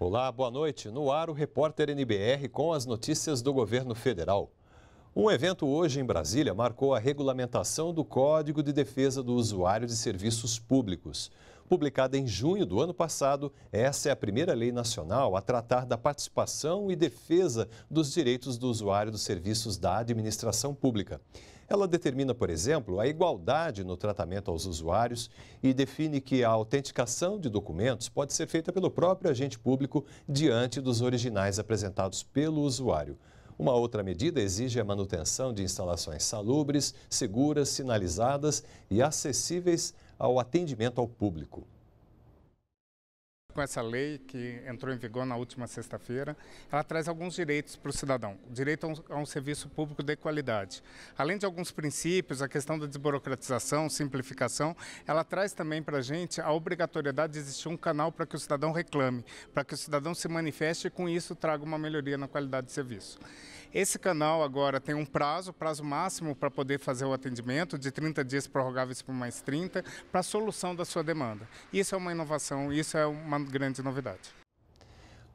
Olá, boa noite. No ar, o repórter NBR com as notícias do governo federal. Um evento hoje em Brasília marcou a regulamentação do Código de Defesa do Usuário de Serviços Públicos. Publicada em junho do ano passado, essa é a primeira lei nacional a tratar da participação e defesa dos direitos do usuário dos serviços da administração pública. Ela determina, por exemplo, a igualdade no tratamento aos usuários e define que a autenticação de documentos pode ser feita pelo próprio agente público diante dos originais apresentados pelo usuário. Uma outra medida exige a manutenção de instalações salubres, seguras, sinalizadas e acessíveis ao atendimento ao público. Com essa lei que entrou em vigor na última sexta-feira, ela traz alguns direitos para o cidadão. direito a um, a um, serviço público de qualidade. Além de alguns princípios, a questão da desburocratização, simplificação, ela traz também para a gente a obrigatoriedade de existir um canal para que o cidadão reclame, para que o cidadão se manifeste e com isso traga uma melhoria na qualidade de serviço. Esse canal agora tem um prazo, prazo máximo para poder fazer o atendimento, de 30 dias prorrogáveis por mais 30, para a solução da sua demanda. Isso é uma inovação, isso é uma grande novidade.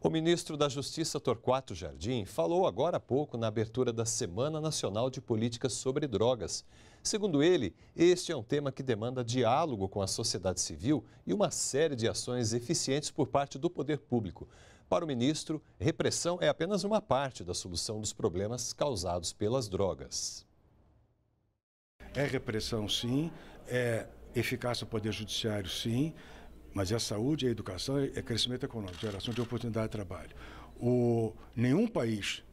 O ministro da Justiça, Torquato Jardim, falou agora há pouco na abertura da Semana Nacional de Políticas sobre Drogas. Segundo ele, este é um tema que demanda diálogo com a sociedade civil e uma série de ações eficientes por parte do poder público. Para o ministro, repressão é apenas uma parte da solução dos problemas causados pelas drogas. É repressão, sim, é eficácia do Poder Judiciário, sim, mas é saúde, é educação, é crescimento econômico, geração de oportunidade de trabalho. O, nenhum país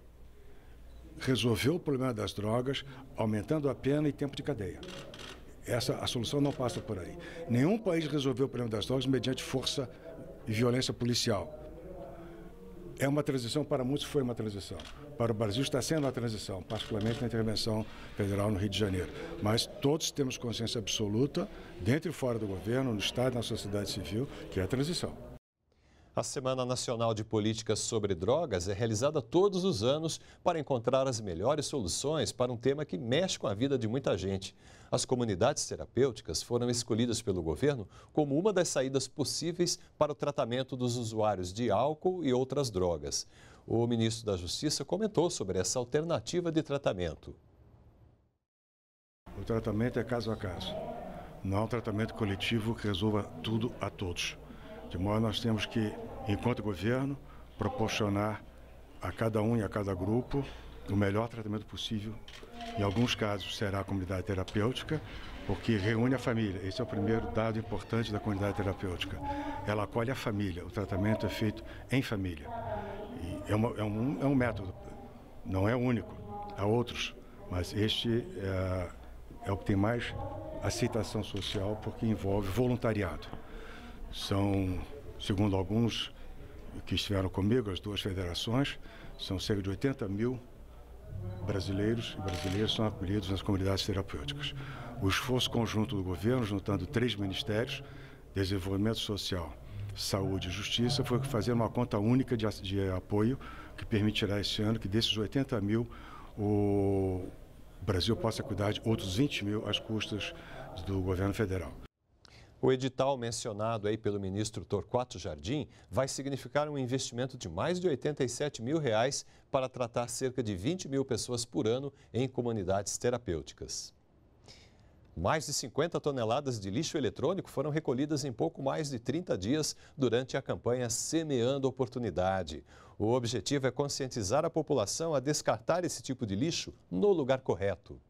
resolveu o problema das drogas aumentando a pena e tempo de cadeia. Essa, a solução não passa por aí. Nenhum país resolveu o problema das drogas mediante força e violência policial é uma transição, para muitos foi uma transição. Para o Brasil está sendo uma transição, particularmente na intervenção federal no Rio de Janeiro. Mas todos temos consciência absoluta, dentro e fora do governo, no Estado, na sociedade civil, que é a transição. A Semana Nacional de Políticas sobre Drogas é realizada todos os anos para encontrar as melhores soluções para um tema que mexe com a vida de muita gente. As comunidades terapêuticas foram escolhidas pelo governo como uma das saídas possíveis para o tratamento dos usuários de álcool e outras drogas. O ministro da Justiça comentou sobre essa alternativa de tratamento. O tratamento é caso a caso. Não há um tratamento coletivo que resolva tudo a todos. De modo nós temos que, enquanto governo, proporcionar a cada um e a cada grupo o melhor tratamento possível. Em alguns casos será a comunidade terapêutica, porque reúne a família. Esse é o primeiro dado importante da comunidade terapêutica. Ela acolhe a família, o tratamento é feito em família. É, uma, é, um, é um método, não é único, há outros, mas este é, é o que tem mais aceitação social porque envolve voluntariado. São, segundo alguns que estiveram comigo, as duas federações, são cerca de 80 mil brasileiros e brasileiras são acolhidos nas comunidades terapêuticas. O esforço conjunto do governo, juntando três ministérios, desenvolvimento social, saúde e justiça, foi fazer uma conta única de, de apoio que permitirá esse ano que desses 80 mil o Brasil possa cuidar de outros 20 mil às custas do governo federal. O edital mencionado aí pelo ministro Torquato Jardim vai significar um investimento de mais de 87 mil reais para tratar cerca de 20 mil pessoas por ano em comunidades terapêuticas. Mais de 50 toneladas de lixo eletrônico foram recolhidas em pouco mais de 30 dias durante a campanha Semeando Oportunidade. O objetivo é conscientizar a população a descartar esse tipo de lixo no lugar correto.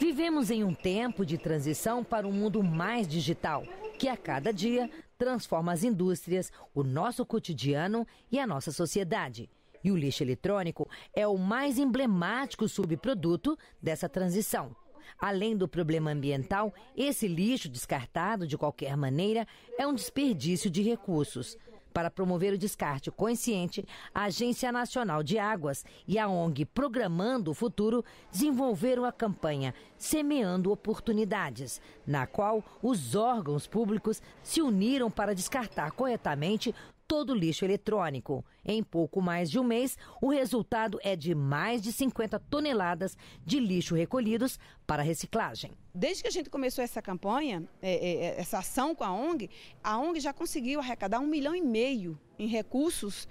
Vivemos em um tempo de transição para um mundo mais digital, que a cada dia transforma as indústrias, o nosso cotidiano e a nossa sociedade. E o lixo eletrônico é o mais emblemático subproduto dessa transição. Além do problema ambiental, esse lixo descartado de qualquer maneira é um desperdício de recursos. Para promover o descarte consciente, a Agência Nacional de Águas e a ONG Programando o Futuro desenvolveram a campanha Semeando Oportunidades, na qual os órgãos públicos se uniram para descartar corretamente todo o lixo eletrônico. Em pouco mais de um mês, o resultado é de mais de 50 toneladas de lixo recolhidos para reciclagem. Desde que a gente começou essa campanha, é, é, é, essa ação com a ONG, a ONG já conseguiu arrecadar um milhão e meio em recursos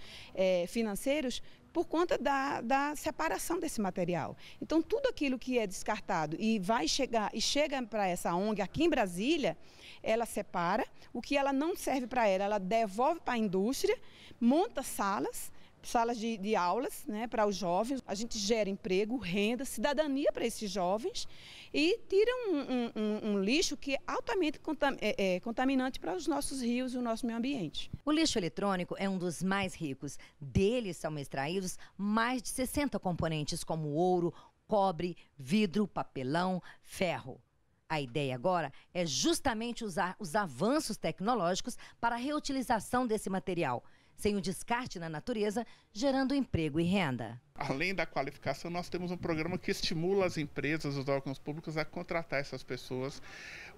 financeiros por conta da, da separação desse material. Então, tudo aquilo que é descartado e vai chegar e chega para essa ONG aqui em Brasília, ela separa, o que ela não serve para ela, ela devolve para a indústria, monta salas salas de, de aulas né, para os jovens. A gente gera emprego, renda, cidadania para esses jovens e tira um, um, um, um lixo que é altamente contam, é, é, contaminante para os nossos rios e o nosso meio ambiente. O lixo eletrônico é um dos mais ricos. Dele são extraídos mais de 60 componentes como ouro, cobre, vidro, papelão, ferro. A ideia agora é justamente usar os avanços tecnológicos para a reutilização desse material – sem o descarte na natureza, gerando emprego e renda. Além da qualificação, nós temos um programa que estimula as empresas, os órgãos públicos a contratar essas pessoas,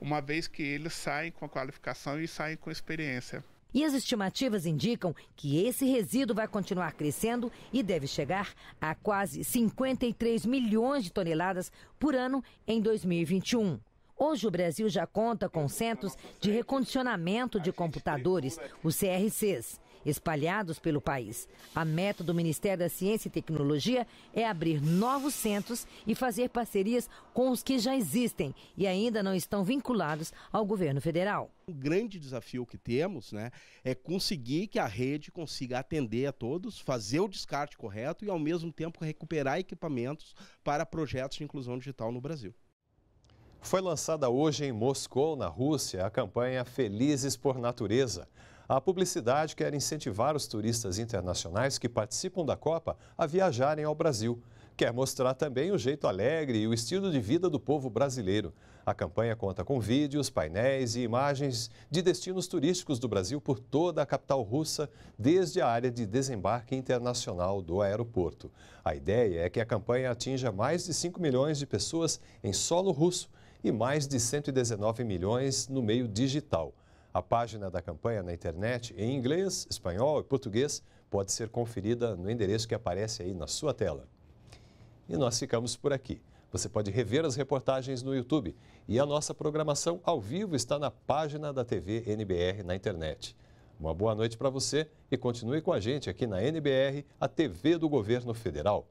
uma vez que eles saem com a qualificação e saem com experiência. E as estimativas indicam que esse resíduo vai continuar crescendo e deve chegar a quase 53 milhões de toneladas por ano em 2021. Hoje o Brasil já conta com centros de recondicionamento de computadores, os CRCs espalhados pelo país. A meta do Ministério da Ciência e Tecnologia é abrir novos centros e fazer parcerias com os que já existem e ainda não estão vinculados ao governo federal. O grande desafio que temos né, é conseguir que a rede consiga atender a todos, fazer o descarte correto e, ao mesmo tempo, recuperar equipamentos para projetos de inclusão digital no Brasil. Foi lançada hoje em Moscou, na Rússia, a campanha Felizes por Natureza. A publicidade quer incentivar os turistas internacionais que participam da Copa a viajarem ao Brasil. Quer mostrar também o jeito alegre e o estilo de vida do povo brasileiro. A campanha conta com vídeos, painéis e imagens de destinos turísticos do Brasil por toda a capital russa, desde a área de desembarque internacional do aeroporto. A ideia é que a campanha atinja mais de 5 milhões de pessoas em solo russo e mais de 119 milhões no meio digital. A página da campanha na internet em inglês, espanhol e português pode ser conferida no endereço que aparece aí na sua tela. E nós ficamos por aqui. Você pode rever as reportagens no YouTube e a nossa programação ao vivo está na página da TV NBR na internet. Uma boa noite para você e continue com a gente aqui na NBR, a TV do Governo Federal.